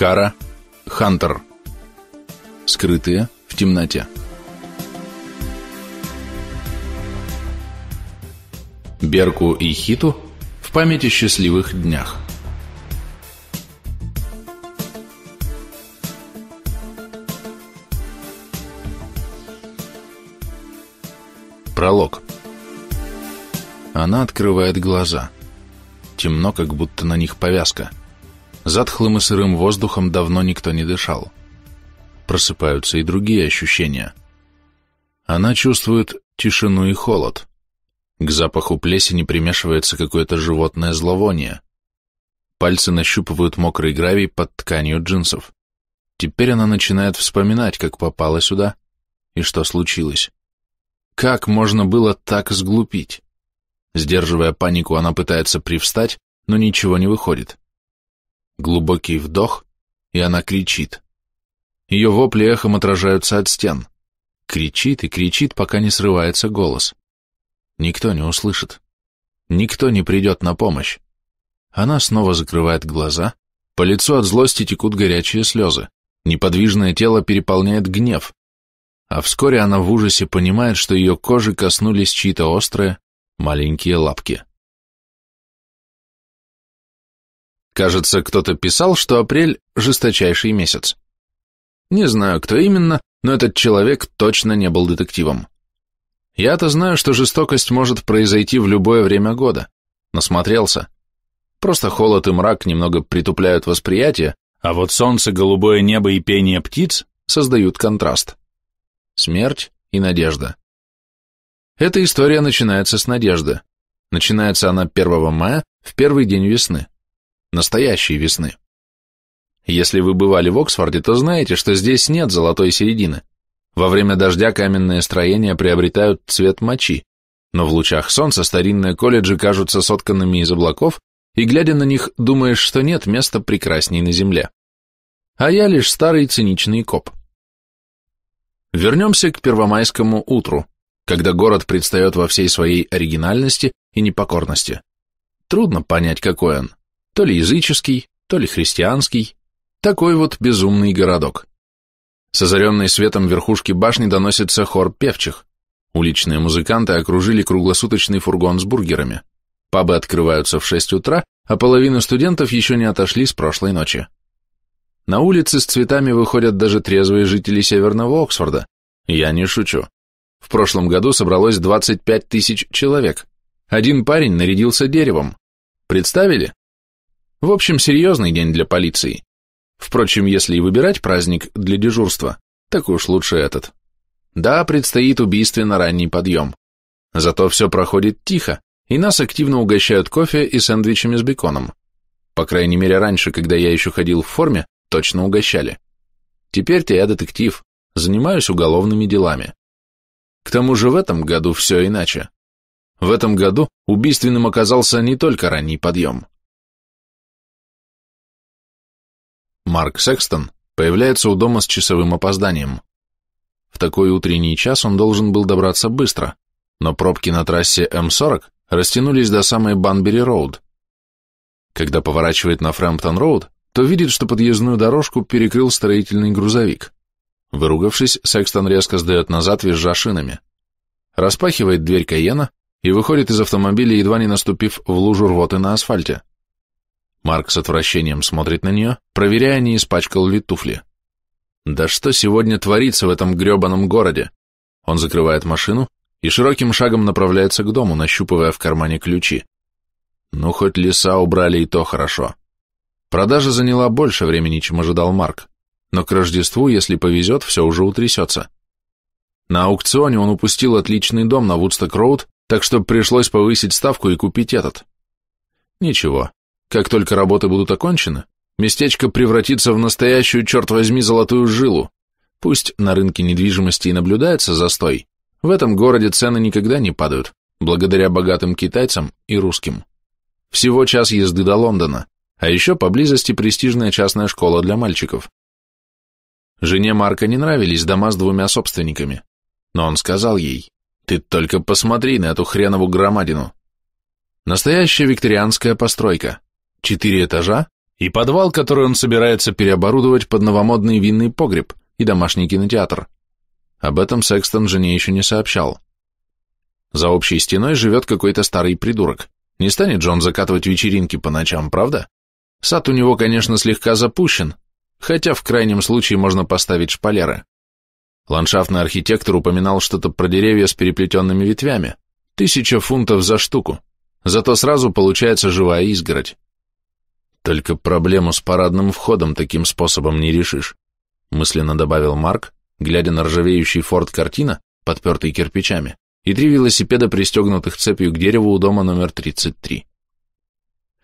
Кара Хантер. Скрытые в темноте. Берку и Хиту в памяти счастливых днях. Пролог. Она открывает глаза. Темно, как будто на них повязка – Затхлым и сырым воздухом давно никто не дышал. Просыпаются и другие ощущения. Она чувствует тишину и холод. К запаху плесени примешивается какое-то животное зловоние. Пальцы нащупывают мокрый гравий под тканью джинсов. Теперь она начинает вспоминать, как попала сюда и что случилось. Как можно было так сглупить? Сдерживая панику, она пытается привстать, но ничего не выходит. Глубокий вдох, и она кричит. Ее вопли эхом отражаются от стен. Кричит и кричит, пока не срывается голос. Никто не услышит. Никто не придет на помощь. Она снова закрывает глаза, по лицу от злости текут горячие слезы, неподвижное тело переполняет гнев, а вскоре она в ужасе понимает, что ее кожи коснулись чьи-то острые, маленькие лапки. Кажется, кто-то писал, что апрель – жесточайший месяц. Не знаю, кто именно, но этот человек точно не был детективом. Я-то знаю, что жестокость может произойти в любое время года. Насмотрелся. Просто холод и мрак немного притупляют восприятие, а вот солнце, голубое небо и пение птиц создают контраст. Смерть и надежда. Эта история начинается с надежды. Начинается она 1 мая, в первый день весны настоящей весны. Если вы бывали в Оксфорде, то знаете, что здесь нет золотой середины. Во время дождя каменные строения приобретают цвет мочи, но в лучах солнца старинные колледжи кажутся сотканными из облаков, и, глядя на них, думаешь, что нет места прекрасней на земле. А я лишь старый циничный коп. Вернемся к первомайскому утру, когда город предстает во всей своей оригинальности и непокорности. Трудно понять, какой он то ли языческий, то ли христианский, такой вот безумный городок. С озаренной светом верхушки башни доносится хор певчих. Уличные музыканты окружили круглосуточный фургон с бургерами. Пабы открываются в 6 утра, а половина студентов еще не отошли с прошлой ночи. На улице с цветами выходят даже трезвые жители Северного Оксфорда. Я не шучу. В прошлом году собралось 25 тысяч человек. Один парень нарядился деревом. Представили? В общем, серьезный день для полиции. Впрочем, если и выбирать праздник для дежурства, так уж лучше этот. Да, предстоит убийственно ранний подъем. Зато все проходит тихо, и нас активно угощают кофе и сэндвичами с беконом. По крайней мере, раньше, когда я еще ходил в форме, точно угощали. Теперь-то я детектив, занимаюсь уголовными делами. К тому же в этом году все иначе. В этом году убийственным оказался не только ранний подъем. Марк Секстон появляется у дома с часовым опозданием. В такой утренний час он должен был добраться быстро, но пробки на трассе М40 растянулись до самой Банбери-Роуд. Когда поворачивает на Фрэмптон-Роуд, то видит, что подъездную дорожку перекрыл строительный грузовик. Выругавшись, Секстон резко сдает назад, визжа шинами. Распахивает дверь Каена и выходит из автомобиля, едва не наступив в лужу рвоты на асфальте. Марк с отвращением смотрит на нее, проверяя, не испачкал ли туфли. Да что сегодня творится в этом гребаном городе? Он закрывает машину и широким шагом направляется к дому, нащупывая в кармане ключи. Ну, хоть леса убрали, и то хорошо. Продажа заняла больше времени, чем ожидал Марк, но к Рождеству, если повезет, все уже утрясется. На аукционе он упустил отличный дом на Вудсток-Роуд, так что пришлось повысить ставку и купить этот. Ничего, как только работы будут окончены, местечко превратится в настоящую, черт возьми, золотую жилу. Пусть на рынке недвижимости и наблюдается застой, в этом городе цены никогда не падают, благодаря богатым китайцам и русским. Всего час езды до Лондона, а еще поблизости престижная частная школа для мальчиков. Жене Марка не нравились дома с двумя собственниками, но он сказал ей, «Ты только посмотри на эту хренову громадину. Настоящая викторианская постройка, четыре этажа и подвал, который он собирается переоборудовать под новомодный винный погреб и домашний кинотеатр. Об этом Секстон жене еще не сообщал. За общей стеной живет какой-то старый придурок. Не станет Джон закатывать вечеринки по ночам, правда? Сад у него, конечно, слегка запущен, хотя в крайнем случае можно поставить шпалеры. Ландшафтный архитектор упоминал что-то про деревья с переплетенными ветвями. Тысяча фунтов за штуку. Зато сразу получается живая изгородь. Только проблему с парадным входом таким способом не решишь, мысленно добавил Марк, глядя на ржавеющий форт картина, подпертый кирпичами, и три велосипеда, пристегнутых цепью к дереву у дома номер 33.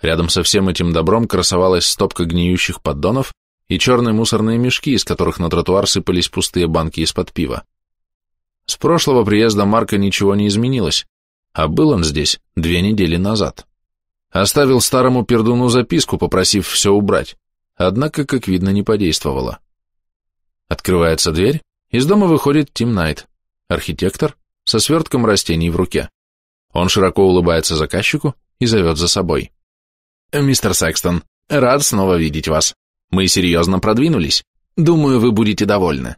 Рядом со всем этим добром красовалась стопка гниющих поддонов и черные мусорные мешки, из которых на тротуар сыпались пустые банки из-под пива. С прошлого приезда Марка ничего не изменилось, а был он здесь две недели назад. Оставил старому пердуну записку, попросив все убрать, однако, как видно, не подействовало. Открывается дверь, из дома выходит Тим Найт, архитектор, со свертком растений в руке. Он широко улыбается заказчику и зовет за собой. «Мистер Секстон, рад снова видеть вас. Мы серьезно продвинулись. Думаю, вы будете довольны».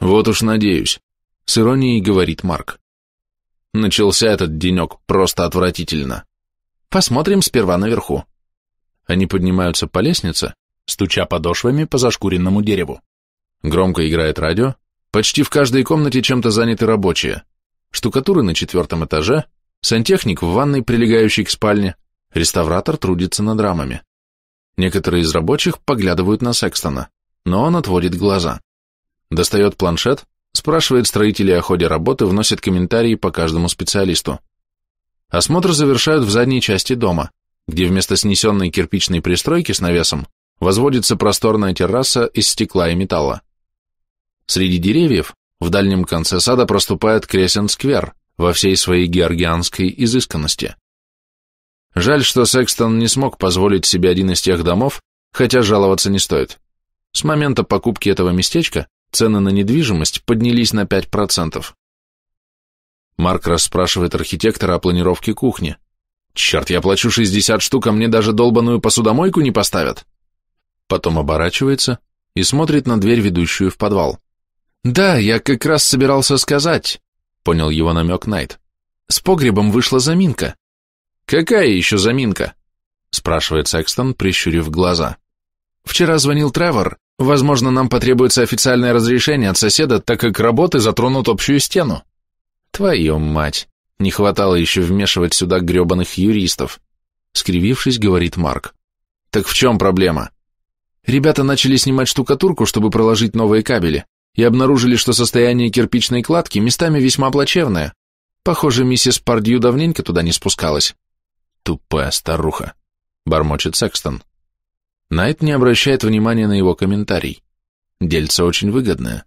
«Вот уж надеюсь», — с иронией говорит Марк. Начался этот денек просто отвратительно. Посмотрим сперва наверху. Они поднимаются по лестнице, стуча подошвами по зашкуренному дереву. Громко играет радио, почти в каждой комнате чем-то заняты рабочие. Штукатуры на четвертом этаже, сантехник в ванной, прилегающей к спальне, реставратор трудится над рамами. Некоторые из рабочих поглядывают на Секстона, но он отводит глаза. Достает планшет, спрашивает строителей о ходе работы, вносит комментарии по каждому специалисту. Осмотр завершают в задней части дома, где вместо снесенной кирпичной пристройки с навесом возводится просторная терраса из стекла и металла. Среди деревьев в дальнем конце сада проступает кресен-сквер во всей своей георгианской изысканности. Жаль, что Секстон не смог позволить себе один из тех домов, хотя жаловаться не стоит. С момента покупки этого местечка цены на недвижимость поднялись на 5%. Марк расспрашивает архитектора о планировке кухни. «Черт, я плачу 60 штук, а мне даже долбаную посудомойку не поставят!» Потом оборачивается и смотрит на дверь, ведущую в подвал. «Да, я как раз собирался сказать», — понял его намек Найт. «С погребом вышла заминка». «Какая еще заминка?» — спрашивает Секстон, прищурив глаза. «Вчера звонил Тревор. Возможно, нам потребуется официальное разрешение от соседа, так как работы затронут общую стену». «Твою мать! Не хватало еще вмешивать сюда гребаных юристов!» Скривившись, говорит Марк. «Так в чем проблема?» Ребята начали снимать штукатурку, чтобы проложить новые кабели, и обнаружили, что состояние кирпичной кладки местами весьма плачевное. Похоже, миссис Пардью давненько туда не спускалась. «Тупая старуха», — бормочет Секстон. Найт не обращает внимания на его комментарий. Дельце очень выгодное.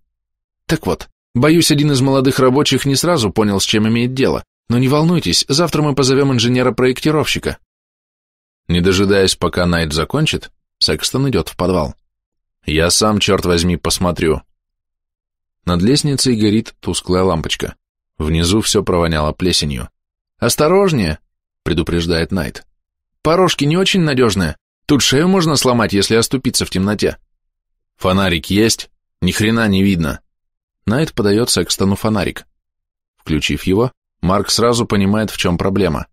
Так вот, Боюсь, один из молодых рабочих не сразу понял, с чем имеет дело, но не волнуйтесь, завтра мы позовем инженера-проектировщика. Не дожидаясь, пока Найт закончит, Секстон идет в подвал. Я сам, черт возьми, посмотрю. Над лестницей горит тусклая лампочка. Внизу все провоняло плесенью. «Осторожнее!» — предупреждает Найт. «Порожки не очень надежные. Тут шею можно сломать, если оступиться в темноте». «Фонарик есть? Ни хрена не видно!» Найт подает Секстону фонарик. Включив его, Марк сразу понимает, в чем проблема.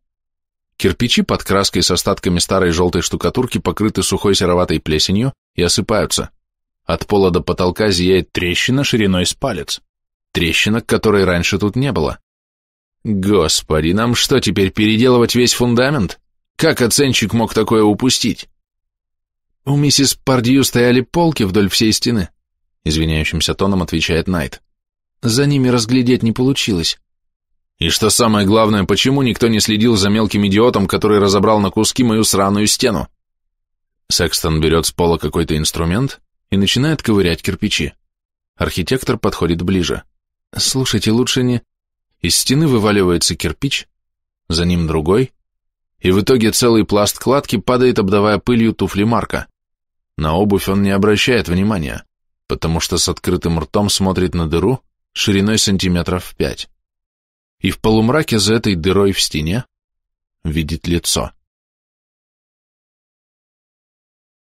Кирпичи под краской с остатками старой желтой штукатурки покрыты сухой сероватой плесенью и осыпаются. От пола до потолка зияет трещина шириной с палец. Трещина, которой раньше тут не было. Господи, нам что теперь переделывать весь фундамент? Как оценщик мог такое упустить? У миссис Пардью стояли полки вдоль всей стены, извиняющимся тоном отвечает Найт. За ними разглядеть не получилось. И что самое главное, почему никто не следил за мелким идиотом, который разобрал на куски мою сраную стену? Секстон берет с пола какой-то инструмент и начинает ковырять кирпичи. Архитектор подходит ближе. Слушайте, лучше не... Из стены вываливается кирпич, за ним другой, и в итоге целый пласт кладки падает, обдавая пылью туфли Марка. На обувь он не обращает внимания потому что с открытым ртом смотрит на дыру шириной сантиметров пять. И в полумраке за этой дырой в стене видит лицо.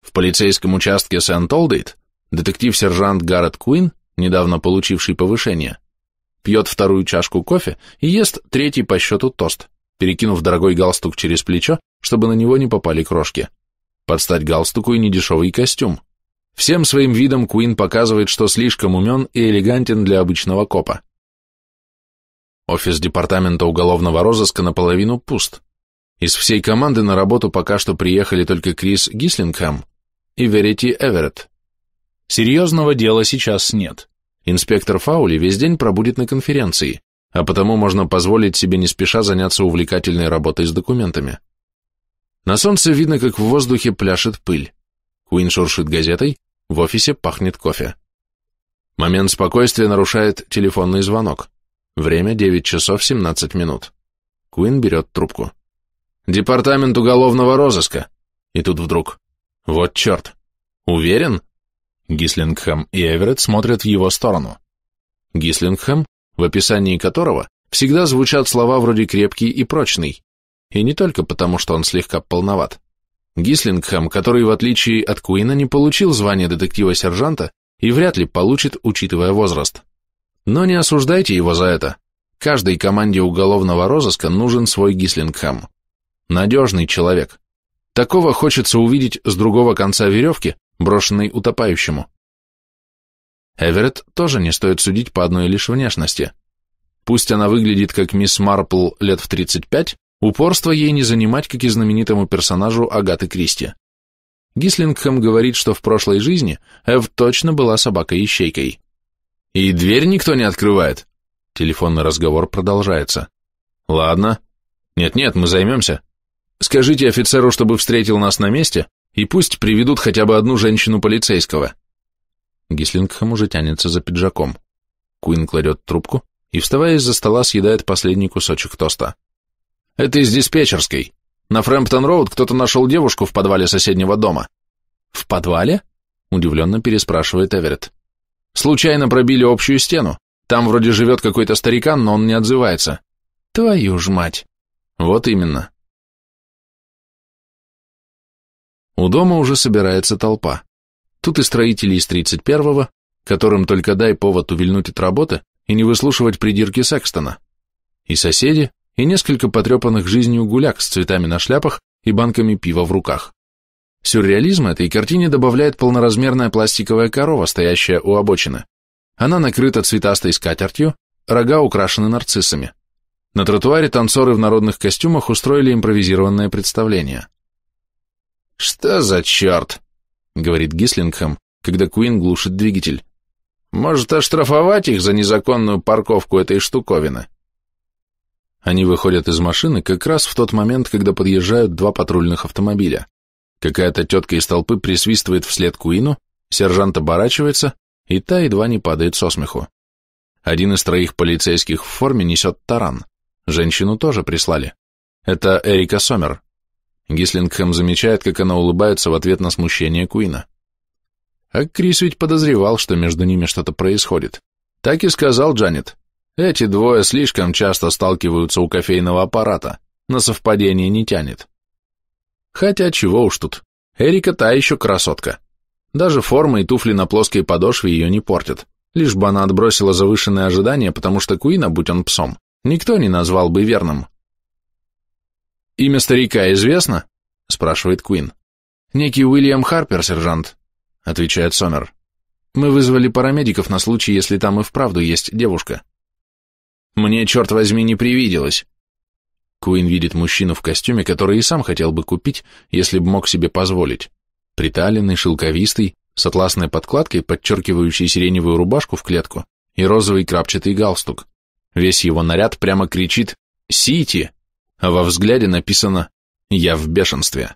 В полицейском участке Сент-Олдейт детектив-сержант Гаррет Куин, недавно получивший повышение, пьет вторую чашку кофе и ест третий по счету тост, перекинув дорогой галстук через плечо, чтобы на него не попали крошки. Подстать галстуку и недешевый костюм. Всем своим видом Куин показывает, что слишком умен и элегантен для обычного копа. Офис департамента уголовного розыска наполовину пуст. Из всей команды на работу пока что приехали только Крис Гислингхэм и Верити Эверетт. Серьезного дела сейчас нет. Инспектор Фаули весь день пробудет на конференции, а потому можно позволить себе не спеша заняться увлекательной работой с документами. На солнце видно, как в воздухе пляшет пыль. Куин шуршит газетой, в офисе пахнет кофе. Момент спокойствия нарушает телефонный звонок. Время 9 часов 17 минут. Куин берет трубку. «Департамент уголовного розыска». И тут вдруг. «Вот черт! Уверен?» Гислингхэм и Эверетт смотрят в его сторону. Гислингхэм, в описании которого всегда звучат слова вроде «крепкий» и «прочный», и не только потому, что он слегка полноват. Гислингхэм, который, в отличие от Куина, не получил звание детектива-сержанта и вряд ли получит, учитывая возраст. Но не осуждайте его за это. Каждой команде уголовного розыска нужен свой Гислингхэм. Надежный человек. Такого хочется увидеть с другого конца веревки, брошенной утопающему. Эверетт тоже не стоит судить по одной лишь внешности. Пусть она выглядит как мисс Марпл лет в 35, Упорство ей не занимать, как и знаменитому персонажу Агаты Кристи. Гислингхэм говорит, что в прошлой жизни Эв точно была собакой-ищейкой. «И дверь никто не открывает?» Телефонный разговор продолжается. «Ладно. Нет-нет, мы займемся. Скажите офицеру, чтобы встретил нас на месте, и пусть приведут хотя бы одну женщину-полицейского». Гислингхэм уже тянется за пиджаком. Куин кладет трубку и, вставая из-за стола, съедает последний кусочек тоста. Это из диспетчерской. На Фрэмптон-Роуд кто-то нашел девушку в подвале соседнего дома. В подвале? Удивленно переспрашивает Эверетт. Случайно пробили общую стену. Там вроде живет какой-то старикан, но он не отзывается. Твою ж мать. Вот именно. У дома уже собирается толпа. Тут и строители из 31-го, которым только дай повод увильнуть от работы и не выслушивать придирки Секстона. И соседи, и несколько потрепанных жизнью гуляк с цветами на шляпах и банками пива в руках. Сюрреализм этой картине добавляет полноразмерная пластиковая корова, стоящая у обочины. Она накрыта цветастой скатертью, рога украшены нарциссами. На тротуаре танцоры в народных костюмах устроили импровизированное представление. «Что за черт?» — говорит Гислингхэм, когда Куин глушит двигатель. «Может, оштрафовать их за незаконную парковку этой штуковины?» Они выходят из машины как раз в тот момент, когда подъезжают два патрульных автомобиля. Какая-то тетка из толпы присвистывает вслед Куину, сержант оборачивается, и та едва не падает со смеху. Один из троих полицейских в форме несет таран. Женщину тоже прислали. Это Эрика Сомер. Гислингхэм замечает, как она улыбается в ответ на смущение Куина. А Крис ведь подозревал, что между ними что-то происходит. Так и сказал Джанет. Эти двое слишком часто сталкиваются у кофейного аппарата, на совпадение не тянет. Хотя чего уж тут, Эрика та еще красотка. Даже форма и туфли на плоской подошве ее не портят. Лишь бы она отбросила завышенные ожидания, потому что Куина, будь он псом, никто не назвал бы верным. «Имя старика известно?» – спрашивает Куин. «Некий Уильям Харпер, сержант», – отвечает Сомер. «Мы вызвали парамедиков на случай, если там и вправду есть девушка». Мне, черт возьми, не привиделось. Куин видит мужчину в костюме, который и сам хотел бы купить, если бы мог себе позволить. Приталенный, шелковистый, с атласной подкладкой, подчеркивающей сиреневую рубашку в клетку и розовый крапчатый галстук. Весь его наряд прямо кричит «Сити!», а во взгляде написано «Я в бешенстве».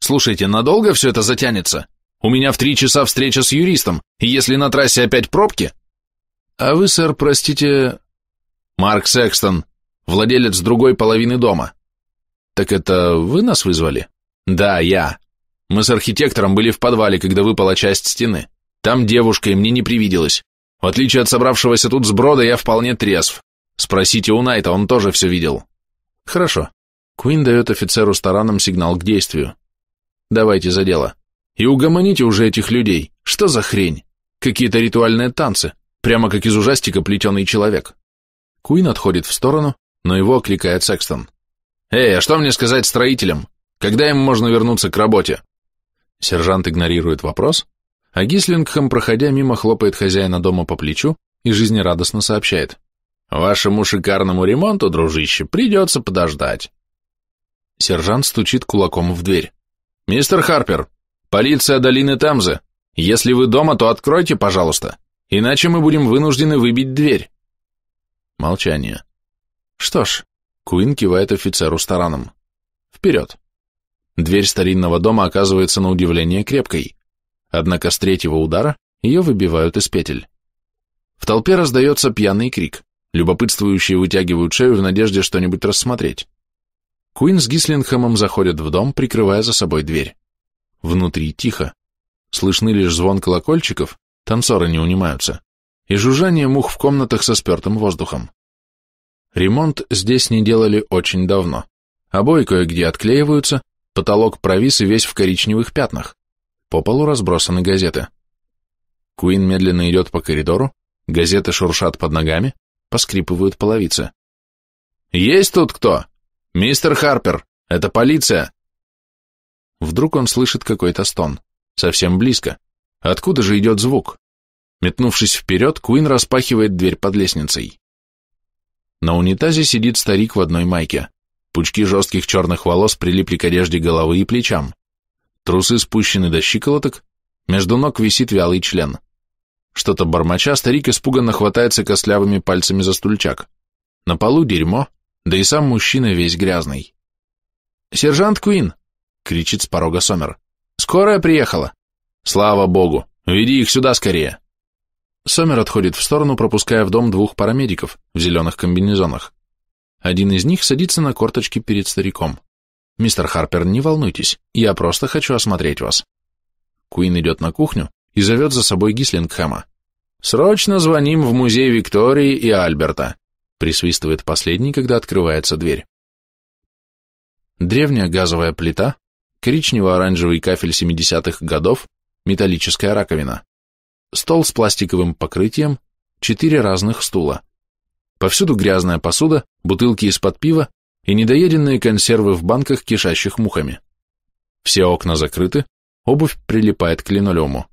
«Слушайте, надолго все это затянется? У меня в три часа встреча с юристом, и если на трассе опять пробки...» «А вы, сэр, простите, Марк Секстон, владелец другой половины дома. Так это вы нас вызвали? Да, я. Мы с архитектором были в подвале, когда выпала часть стены. Там девушка, и мне не привиделось. В отличие от собравшегося тут сброда, я вполне трезв. Спросите у Найта, он тоже все видел. Хорошо. Куин дает офицеру с тараном сигнал к действию. Давайте за дело. И угомоните уже этих людей. Что за хрень? Какие-то ритуальные танцы. Прямо как из ужастика плетеный человек. Куин отходит в сторону, но его окликает Секстон. «Эй, а что мне сказать строителям? Когда им можно вернуться к работе?» Сержант игнорирует вопрос, а Гислингхэм, проходя мимо, хлопает хозяина дома по плечу и жизнерадостно сообщает. «Вашему шикарному ремонту, дружище, придется подождать». Сержант стучит кулаком в дверь. «Мистер Харпер, полиция долины Тамзы, если вы дома, то откройте, пожалуйста, иначе мы будем вынуждены выбить дверь». Молчание. Что ж, Куин кивает офицеру с Вперед. Дверь старинного дома оказывается на удивление крепкой. Однако с третьего удара ее выбивают из петель. В толпе раздается пьяный крик. Любопытствующие вытягивают шею в надежде что-нибудь рассмотреть. Куин с Гислингхэмом заходят в дом, прикрывая за собой дверь. Внутри тихо. Слышны лишь звон колокольчиков, танцоры не унимаются и жужжание мух в комнатах со спертым воздухом. Ремонт здесь не делали очень давно. Обои кое-где отклеиваются, потолок провис и весь в коричневых пятнах. По полу разбросаны газеты. Куин медленно идет по коридору, газеты шуршат под ногами, поскрипывают половицы. «Есть тут кто? Мистер Харпер, это полиция!» Вдруг он слышит какой-то стон, совсем близко. Откуда же идет звук? Метнувшись вперед, Куин распахивает дверь под лестницей. На унитазе сидит старик в одной майке. Пучки жестких черных волос прилипли к одежде головы и плечам. Трусы спущены до щиколоток, между ног висит вялый член. Что-то бормоча, старик испуганно хватается костлявыми пальцами за стульчак. На полу дерьмо, да и сам мужчина весь грязный. «Сержант Куин!» — кричит с порога Сомер. «Скорая приехала!» «Слава богу! Веди их сюда скорее!» Сомер отходит в сторону, пропуская в дом двух парамедиков в зеленых комбинезонах. Один из них садится на корточки перед стариком. «Мистер Харпер, не волнуйтесь, я просто хочу осмотреть вас». Куин идет на кухню и зовет за собой Гислингхэма. «Срочно звоним в музей Виктории и Альберта», присвистывает последний, когда открывается дверь. Древняя газовая плита, коричнево-оранжевый кафель 70-х годов, металлическая раковина стол с пластиковым покрытием, четыре разных стула. Повсюду грязная посуда, бутылки из-под пива и недоеденные консервы в банках, кишащих мухами. Все окна закрыты, обувь прилипает к линолеуму.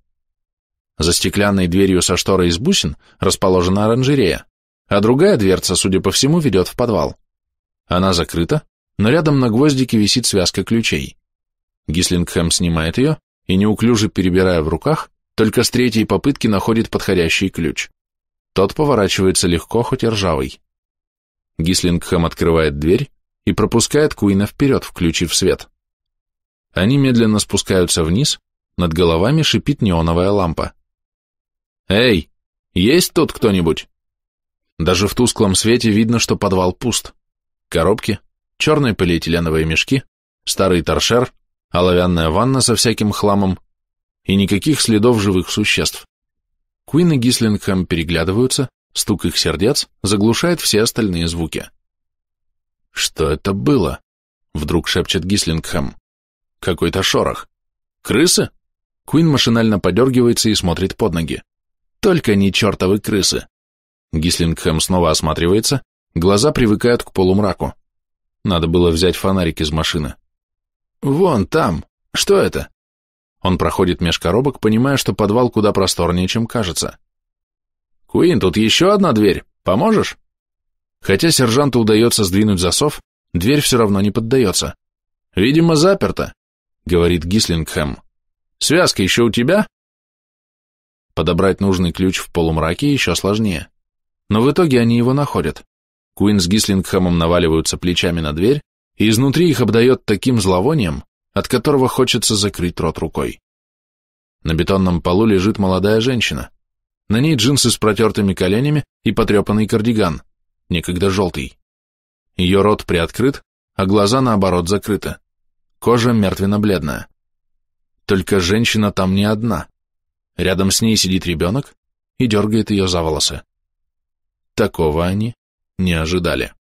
За стеклянной дверью со шторой из бусин расположена оранжерея, а другая дверца, судя по всему, ведет в подвал. Она закрыта, но рядом на гвоздике висит связка ключей. Гислингхэм снимает ее и, неуклюже перебирая в руках, только с третьей попытки находит подходящий ключ. Тот поворачивается легко, хоть и ржавый. Гислингхэм открывает дверь и пропускает Куина вперед, включив свет. Они медленно спускаются вниз, над головами шипит неоновая лампа. «Эй, есть тут кто-нибудь?» Даже в тусклом свете видно, что подвал пуст. Коробки, черные полиэтиленовые мешки, старый торшер, оловянная ванна со всяким хламом, и никаких следов живых существ. Куин и Гислингхэм переглядываются, стук их сердец заглушает все остальные звуки. «Что это было?» — вдруг шепчет Гислингхэм. «Какой-то шорох. Крысы?» Куин машинально подергивается и смотрит под ноги. «Только не чертовы крысы!» Гислингхэм снова осматривается, глаза привыкают к полумраку. Надо было взять фонарик из машины. «Вон там! Что это?» Он проходит меж коробок, понимая, что подвал куда просторнее, чем кажется. «Куин, тут еще одна дверь. Поможешь?» Хотя сержанту удается сдвинуть засов, дверь все равно не поддается. «Видимо, заперта», — говорит Гислингхэм. «Связка еще у тебя?» Подобрать нужный ключ в полумраке еще сложнее. Но в итоге они его находят. Куин с Гислингхэмом наваливаются плечами на дверь, и изнутри их обдает таким зловонием, от которого хочется закрыть рот рукой. На бетонном полу лежит молодая женщина. На ней джинсы с протертыми коленями и потрепанный кардиган, некогда желтый. Ее рот приоткрыт, а глаза, наоборот, закрыты. Кожа мертвенно-бледная. Только женщина там не одна. Рядом с ней сидит ребенок и дергает ее за волосы. Такого они не ожидали.